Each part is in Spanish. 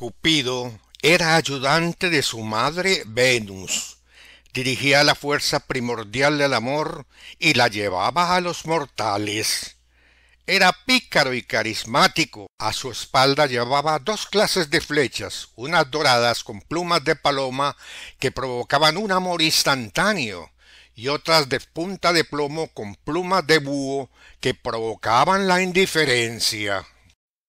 Cupido era ayudante de su madre Venus. Dirigía la fuerza primordial del amor y la llevaba a los mortales. Era pícaro y carismático. A su espalda llevaba dos clases de flechas, unas doradas con plumas de paloma que provocaban un amor instantáneo, y otras de punta de plomo con plumas de búho que provocaban la indiferencia.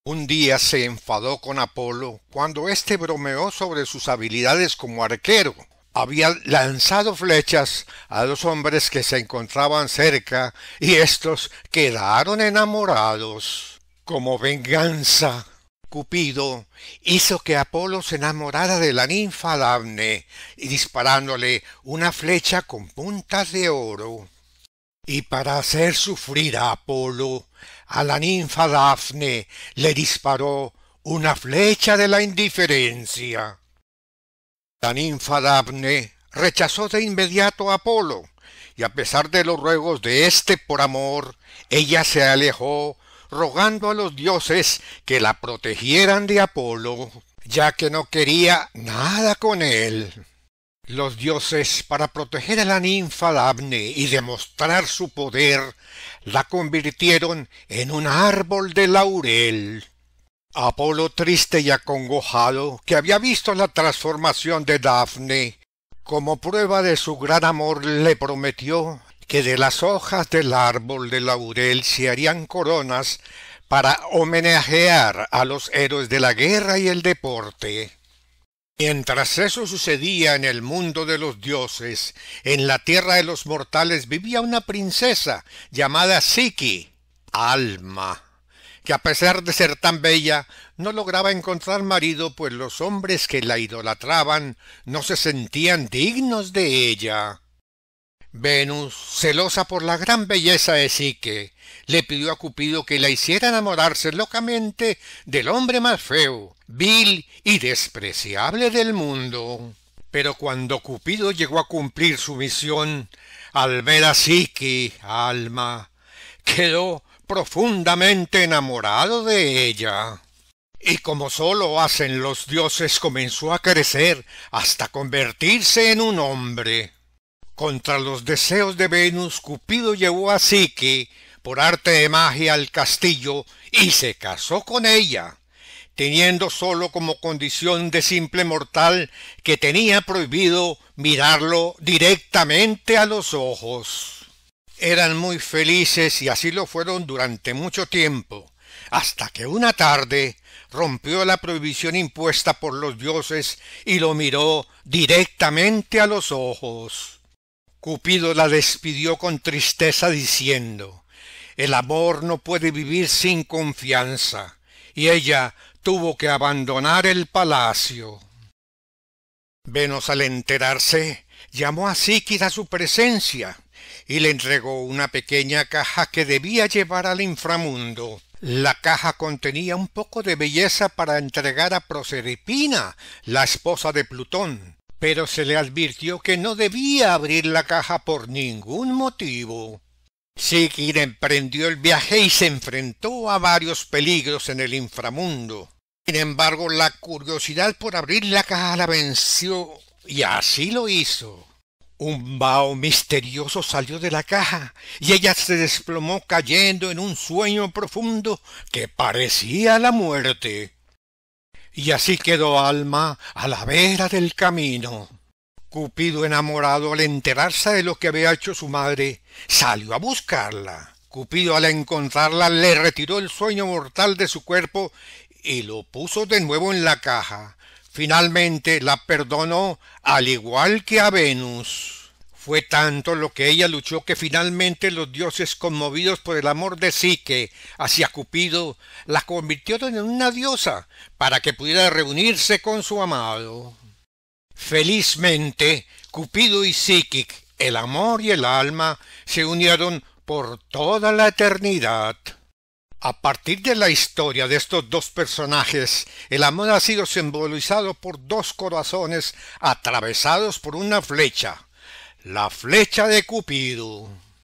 Un día se enfadó con Apolo cuando éste bromeó sobre sus habilidades como arquero. Había lanzado flechas a los hombres que se encontraban cerca y estos quedaron enamorados. Como venganza, Cupido hizo que Apolo se enamorara de la ninfa y disparándole una flecha con puntas de oro y para hacer sufrir a Apolo, a la ninfa Dafne le disparó una flecha de la indiferencia. La ninfa Dafne rechazó de inmediato a Apolo, y a pesar de los ruegos de éste por amor, ella se alejó, rogando a los dioses que la protegieran de Apolo, ya que no quería nada con él. Los dioses, para proteger a la ninfa dafne y demostrar su poder, la convirtieron en un árbol de laurel. Apolo, triste y acongojado, que había visto la transformación de Dafne, como prueba de su gran amor le prometió que de las hojas del árbol de laurel se harían coronas para homenajear a los héroes de la guerra y el deporte. Mientras eso sucedía en el mundo de los dioses, en la tierra de los mortales vivía una princesa llamada Siki, Alma, que a pesar de ser tan bella, no lograba encontrar marido, pues los hombres que la idolatraban no se sentían dignos de ella. Venus, celosa por la gran belleza de Psique, le pidió a Cupido que la hiciera enamorarse locamente del hombre más feo, vil y despreciable del mundo. Pero cuando Cupido llegó a cumplir su misión, al ver a Psique, alma, quedó profundamente enamorado de ella. Y como solo hacen los dioses, comenzó a crecer hasta convertirse en un hombre. Contra los deseos de Venus, Cupido llevó a Psique por arte de magia al castillo y se casó con ella, teniendo sólo como condición de simple mortal que tenía prohibido mirarlo directamente a los ojos. Eran muy felices y así lo fueron durante mucho tiempo, hasta que una tarde rompió la prohibición impuesta por los dioses y lo miró directamente a los ojos. Cupido la despidió con tristeza diciendo El amor no puede vivir sin confianza, y ella tuvo que abandonar el palacio. Venus al enterarse llamó a Síquida a su presencia y le entregó una pequeña caja que debía llevar al inframundo. La caja contenía un poco de belleza para entregar a Proserpina, la esposa de Plutón, pero se le advirtió que no debía abrir la caja por ningún motivo. Sikir emprendió el viaje y se enfrentó a varios peligros en el inframundo. Sin embargo, la curiosidad por abrir la caja la venció y así lo hizo. Un vaho misterioso salió de la caja y ella se desplomó cayendo en un sueño profundo que parecía la muerte y así quedó Alma a la vera del camino. Cupido enamorado, al enterarse de lo que había hecho su madre, salió a buscarla. Cupido al encontrarla le retiró el sueño mortal de su cuerpo y lo puso de nuevo en la caja. Finalmente la perdonó al igual que a Venus. Fue tanto lo que ella luchó que finalmente los dioses conmovidos por el amor de Psique hacia Cupido la convirtieron en una diosa para que pudiera reunirse con su amado. Felizmente, Cupido y Psique, el amor y el alma, se unieron por toda la eternidad. A partir de la historia de estos dos personajes, el amor ha sido simbolizado por dos corazones atravesados por una flecha. La flecha de Cupido.